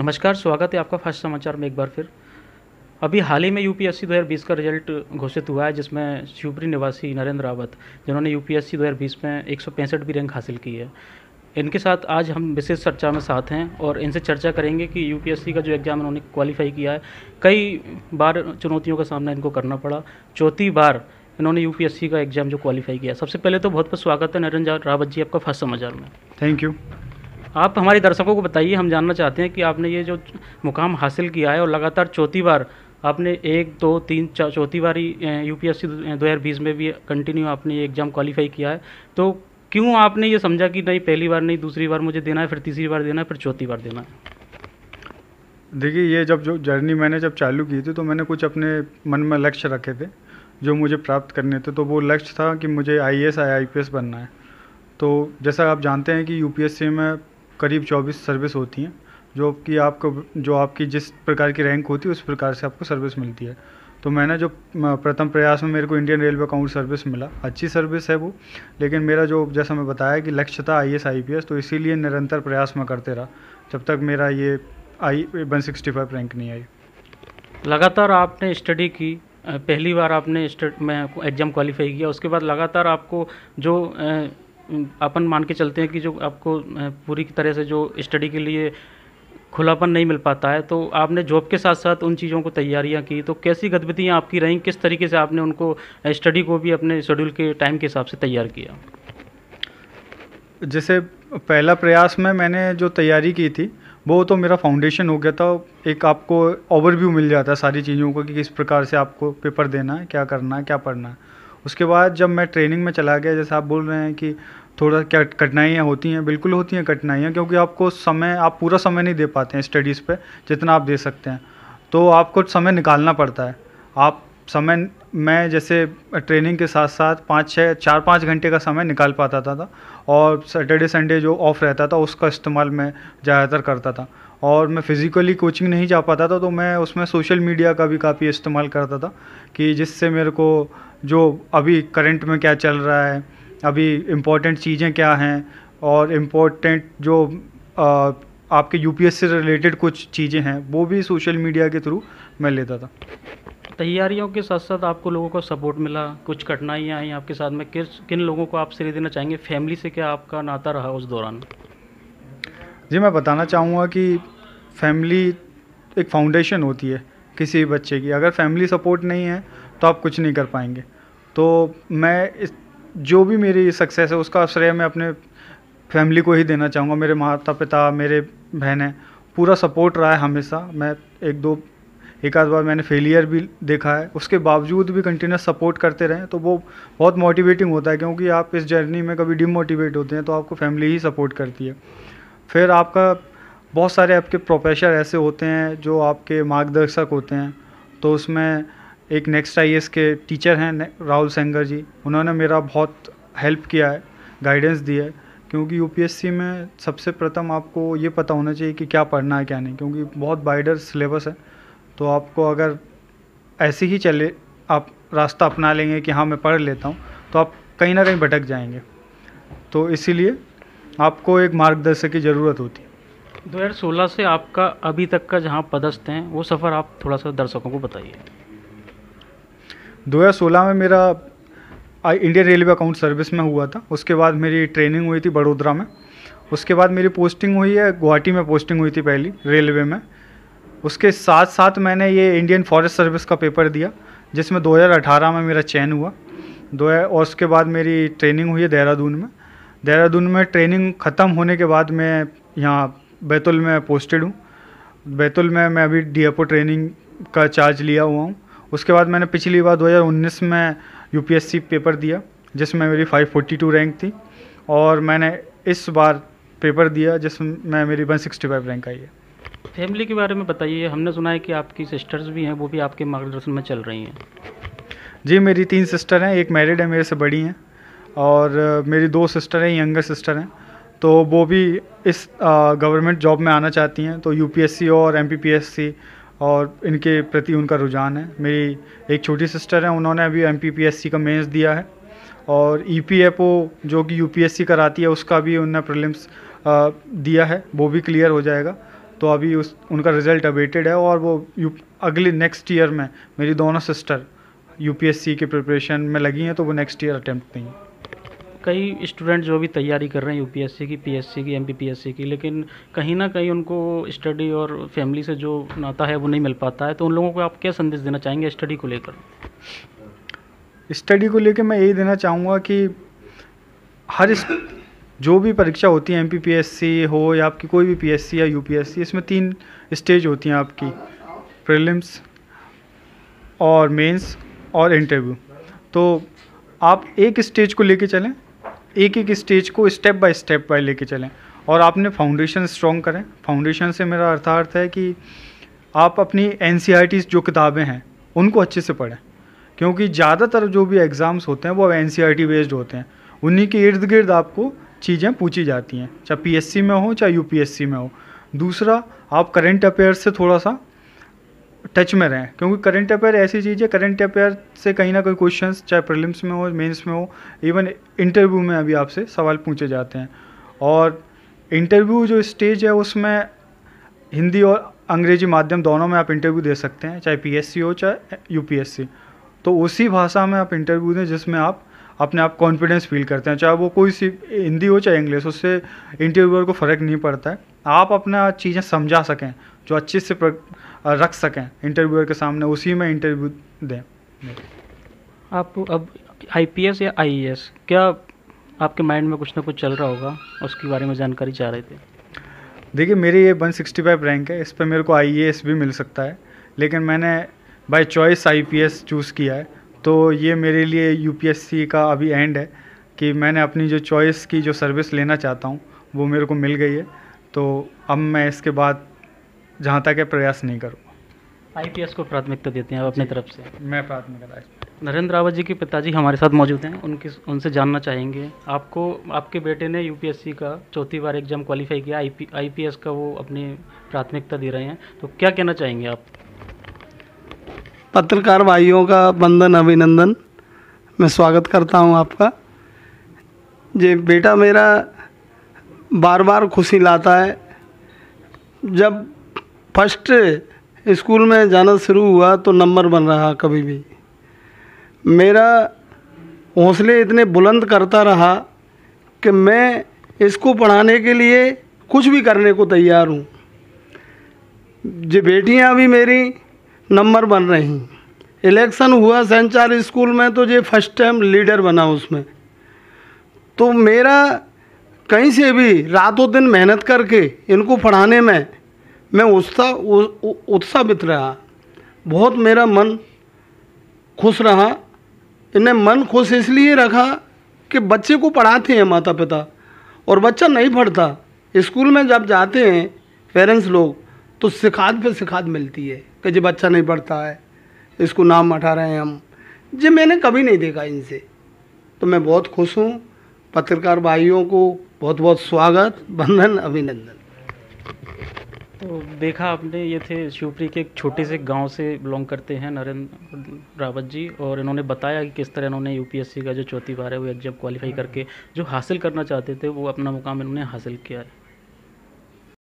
नमस्कार स्वागत है आपका फर्स्ट समाचार में एक बार फिर अभी हाल ही में यूपीएससी 2020 का रिजल्ट घोषित हुआ है जिसमें शिवपुरी निवासी नरेंद्र रावत जिन्होंने यूपीएससी 2020 में एक भी रैंक हासिल की है इनके साथ आज हम विशेष चर्चा में साथ हैं और इनसे चर्चा करेंगे कि यूपीएससी का जो एग्ज़ाम इन्होंने क्वालिफाई किया है कई बार चुनौतियों का सामना इनको करना पड़ा चौथी बार इन्होंने यूपीएससी का एग्ज़ाम जो क्वालिफाई किया सबसे पहले तो बहुत बहुत स्वागत है नरेंद्र रावत जी आपका फर्स्ट समाचार में थैंक यू आप हमारे दर्शकों को बताइए हम जानना चाहते हैं कि आपने ये जो मुकाम हासिल किया है और लगातार चौथी बार आपने एक दो तीन चार चौथी बार ही यू पी एस में भी कंटिन्यू आपने ये एग्ज़ाम क्वालिफाई किया है तो क्यों आपने ये समझा कि नहीं पहली बार नहीं दूसरी बार मुझे देना है फिर तीसरी बार देना है फिर चौथी बार देना है देखिए ये जब जो जर्नी मैंने जब चालू की थी तो मैंने कुछ अपने मन में लक्ष्य रखे थे जो मुझे प्राप्त करने थे तो वो लक्ष्य था कि मुझे I S I P S बनना है तो जैसा आप जानते हैं कि यू पी एस सी में करीब चौबीस सर्विस होती हैं जो कि आपको जो आपकी जिस प्रकार की रैंक होती है उस प्रकार से आपको सर्विस मिलती है तो मैंने जो प्रथम प्रयास में मेरे को इंडियन रेलवे अकाउंट सर्विस मिला अच्छी सर्विस है वो लेकिन मेरा जो जैसा मैं बताया कि लक्ष्य था I S I P S तो इसीलिए निरंतर प्रयास मैं करते रहा जब तक मेरा ये I one sixty five rank नहीं आई लगातार आपने स्टडी की पहली बार आपने स्टेट में एग्ज़ाम क्वालिफाई किया उसके बाद लगातार आपको जो अपन मान के चलते हैं कि जो आपको पूरी तरह से जो स्टडी के लिए खुलापन नहीं मिल पाता है तो आपने जॉब के साथ साथ उन चीज़ों को तैयारियां की तो कैसी गतिविधियां आपकी रहीं किस तरीके से आपने उनको स्टडी को भी अपने शेड्यूल के टाइम के हिसाब से तैयार किया जैसे पहला प्रयास में मैंने जो तैयारी की थी वो तो मेरा फाउंडेशन हो गया था एक आपको ओवरव्यू मिल जाता है सारी चीज़ों का कि किस प्रकार से आपको पेपर देना है क्या करना है क्या पढ़ना है उसके बाद जब मैं ट्रेनिंग में चला गया जैसे आप बोल रहे हैं कि थोड़ा क्या कठिनाइयाँ होती हैं बिल्कुल होती हैं कठिनाइयाँ क्योंकि आपको समय आप पूरा समय नहीं दे पाते हैं स्टडीज़ पे जितना आप दे सकते हैं तो आपको समय निकालना पड़ता है आप समय मैं जैसे ट्रेनिंग के साथ साथ पाँच छः चार पाँच घंटे का समय निकाल पाता था, था और सैटरडे संडे जो ऑफ रहता था उसका इस्तेमाल मैं ज़्यादातर करता था और मैं फ़िज़िकली कोचिंग नहीं जा पाता था तो मैं उसमें सोशल मीडिया का भी काफ़ी इस्तेमाल करता था कि जिससे मेरे को जो अभी करंट में क्या चल रहा है अभी इम्पोर्टेंट चीज़ें क्या हैं और इम्पोर्टेंट जो आ, आपके यू से रिलेटेड कुछ चीज़ें हैं वो भी सोशल मीडिया के थ्रू मैं लेता था तैयारियों के साथ साथ आपको लोगों का सपोर्ट मिला कुछ कठिनाइयाँ आई आपके साथ में किस किन लोगों को आप श्रेय देना चाहेंगे फैमिली से क्या आपका नाता रहा उस दौरान जी मैं बताना चाहूँगा कि फैमिली एक फाउंडेशन होती है किसी बच्चे की अगर फैमिली सपोर्ट नहीं है तो आप कुछ नहीं कर पाएंगे तो मैं इस जो भी मेरी सक्सेस है उसका श्रेय मैं अपने फैमिली को ही देना चाहूँगा मेरे माता पिता मेरे बहन है पूरा सपोर्ट रहा है हमेशा मैं एक दो एक आध बार मैंने फेलियर भी देखा है उसके बावजूद भी कंटिन्यूस सपोर्ट करते रहें तो वो बहुत मोटिवेटिंग होता है क्योंकि आप इस जर्नी में कभी डिमोटिवेट होते हैं तो आपको फैमिली ही सपोर्ट करती है फिर आपका बहुत सारे आपके प्रोफेसर ऐसे होते हैं जो आपके मार्गदर्शक होते हैं तो उसमें एक नेक्स्ट आई के टीचर हैं राहुल सेंगर जी उन्होंने मेरा बहुत हेल्प किया है गाइडेंस दी है क्योंकि यूपीएससी में सबसे प्रथम आपको ये पता होना चाहिए कि क्या पढ़ना है क्या नहीं क्योंकि बहुत बाइडर सिलेबस है तो आपको अगर ऐसे ही चले आप रास्ता अपना लेंगे कि हाँ मैं पढ़ लेता हूँ तो आप कहीं ना कहीं भटक जाएंगे तो इसीलिए आपको एक मार्गदर्शक की ज़रूरत होती है दो से आपका अभी तक का जहाँ पदस्थ हैं वो सफ़र आप थोड़ा सा दर्शकों को बताइए 2016 में मेरा इंडियन रेलवे अकाउंट सर्विस में हुआ था उसके बाद मेरी ट्रेनिंग हुई थी बड़ोदरा में उसके बाद मेरी पोस्टिंग हुई है गुवाहाटी में पोस्टिंग हुई थी पहली रेलवे में उसके साथ साथ मैंने ये इंडियन फॉरेस्ट सर्विस का पेपर दिया जिसमें 2018 में मेरा चयन हुआ दो और उसके बाद मेरी ट्रेनिंग हुई है देहरादून में देहरादून में ट्रेनिंग ख़त्म होने के बाद मैं यहाँ बैतुल में पोस्टेड हूँ बैतुल में मैं अभी डी ट्रेनिंग का चार्ज लिया हुआ हूँ उसके बाद मैंने पिछली बार 2019 में यूपीएससी पेपर दिया जिसमें मेरी 542 रैंक थी और मैंने इस बार पेपर दिया जिसमें मेरी 165 रैंक आई है फैमिली के बारे में बताइए हमने सुना है कि आपकी सिस्टर्स भी हैं वो भी आपके मार्गदर्शन में चल रही हैं जी मेरी तीन सिस्टर हैं एक मैरिड है मेरे से बड़ी हैं और मेरी दो सिस्टर हैं यंगर सिस्टर हैं तो वो भी इस गवर्नमेंट जॉब में आना चाहती हैं तो यूपीएससी और एमपीपीएससी और इनके प्रति उनका रुझान है मेरी एक छोटी सिस्टर हैं उन्होंने अभी एम का मेन्स दिया है और ई e जो कि यू कराती है उसका भी उन्होंने प्रिलिम्स दिया है वो भी क्लियर हो जाएगा तो अभी उस उनका रिज़ल्ट अवेटेड है और वो यू अगले नेक्स्ट ईयर में मेरी दोनों सिस्टर यूपीएससी के प्रिपरेशन में लगी हैं तो वो नेक्स्ट ईयर अटैम्प्ट नहीं कई स्टूडेंट जो भी तैयारी कर रहे हैं यूपीएससी की पीएससी की एमपीपीएससी की लेकिन कहीं ना कहीं उनको स्टडी और फैमिली से जो नाता है वो नहीं मिल पाता है तो उन लोगों को आप क्या संदेश देना चाहेंगे स्टडी को लेकर स्टडी को लेकर मैं यही देना चाहूँगा कि हर जो भी परीक्षा होती है एमपीपीएससी हो या आपकी कोई भी पीएससी या यूपीएससी इसमें तीन स्टेज होती हैं आपकी प्रीलिम्स और मेंस और इंटरव्यू तो आप एक स्टेज को लेके चलें एक एक स्टेज को स्टेप बाय स्टेप बाय लेके चलें और आपने फाउंडेशन स्ट्रॉन्ग करें फाउंडेशन से मेरा अर्थार्थ है कि आप अपनी एन e जो किताबें हैं उनको अच्छे से पढ़ें क्योंकि ज़्यादातर जो भी एग्ज़ाम्स होते हैं वो एन बेस्ड e होते हैं उन्हीं के इर्द गिर्द आपको चीज़ें पूछी जाती हैं चाहे पी में हो चाहे यू में हो दूसरा आप करंट अफेयर्स से थोड़ा सा टच में रहें क्योंकि करंट अफेयर ऐसी चीज़ है करंट अफेयर से कहीं ना कहीं क्वेश्चन चाहे प्रलिम्स में हो मेंस में हो इवन इंटरव्यू में अभी आपसे सवाल पूछे जाते हैं और इंटरव्यू जो स्टेज है उसमें हिंदी और अंग्रेजी माध्यम दोनों में आप इंटरव्यू दे सकते हैं चाहे पी हो चाहे यू तो उसी भाषा में आप इंटरव्यू दें जिसमें आप अपने आप कॉन्फिडेंस फील करते हैं चाहे वो कोई सी हिंदी हो चाहे इंग्लिश उससे इंटरव्यूअर को फ़र्क नहीं पड़ता है आप अपना चीज़ें समझा सकें जो अच्छे से प्र, रख सकें इंटरव्यूअर के सामने उसी में इंटरव्यू दें आप अब आईपीएस या आईएएस क्या आपके माइंड में कुछ ना कुछ चल रहा होगा उसके बारे में जानकारी चाह रहे थे देखिए मेरी ये 165 रैंक है इस पर मेरे को आईएएस भी मिल सकता है लेकिन मैंने बाय चॉइस आईपीएस चूज़ किया है तो ये मेरे लिए यूपीएससी का अभी एंड है कि मैंने अपनी जो चॉइस की जो सर्विस लेना चाहता हूँ वो मेरे को मिल गई है तो अब मैं इसके बाद जहाँ तक है प्रयास नहीं करूँ आई को प्राथमिकता देते हैं आप अपनी तरफ से मैं प्राथमिकता नरेंद्र रावत जी के पिताजी हमारे साथ मौजूद हैं उनकी उनसे जानना चाहेंगे आपको आपके बेटे ने यूपीएससी का चौथी बार एग्जाम क्वालिफाई किया आई पी का वो अपनी प्राथमिकता दे रहे हैं तो क्या कहना चाहेंगे आप पत्रकार भाइयों का बंधन अभिनंदन मैं स्वागत करता हूं आपका जे बेटा मेरा बार बार खुशी लाता है जब फर्स्ट स्कूल में जाना शुरू हुआ तो नंबर बन रहा कभी भी मेरा हौसले इतने बुलंद करता रहा कि मैं इसको पढ़ाने के लिए कुछ भी करने को तैयार हूँ जो बेटियाँ भी मेरी नंबर बन रही इलेक्शन हुआ संचार स्कूल में तो ये फर्स्ट टाइम लीडर बना उसमें तो मेरा कहीं से भी रातों दिन मेहनत करके इनको पढ़ाने में मैं उत्साह उत्साहित रहा बहुत मेरा मन खुश रहा इन्हें मन खुश इसलिए रखा कि बच्चे को पढ़ाते हैं माता पिता और बच्चा नहीं पढ़ता स्कूल में जब जाते हैं पेरेंट्स लोग तो सिखात पे सिखात मिलती है कि जी बच्चा नहीं पढ़ता है इसको नाम हटा रहे हैं हम जी मैंने कभी नहीं देखा इनसे तो मैं बहुत खुश हूँ पत्रकार भाइयों को बहुत बहुत स्वागत बंधन अभिनंदन तो देखा आपने ये थे शिवपुरी के एक छोटे से गांव से बिलोंग करते हैं नरेंद्र रावत जी और इन्होंने बताया कि किस तरह इन्होंने यूपीएससी का जो चौथी बार है वो एग्जाम क्वालिफाई करके जो हासिल करना चाहते थे वो अपना मुकाम इन्होंने हासिल किया है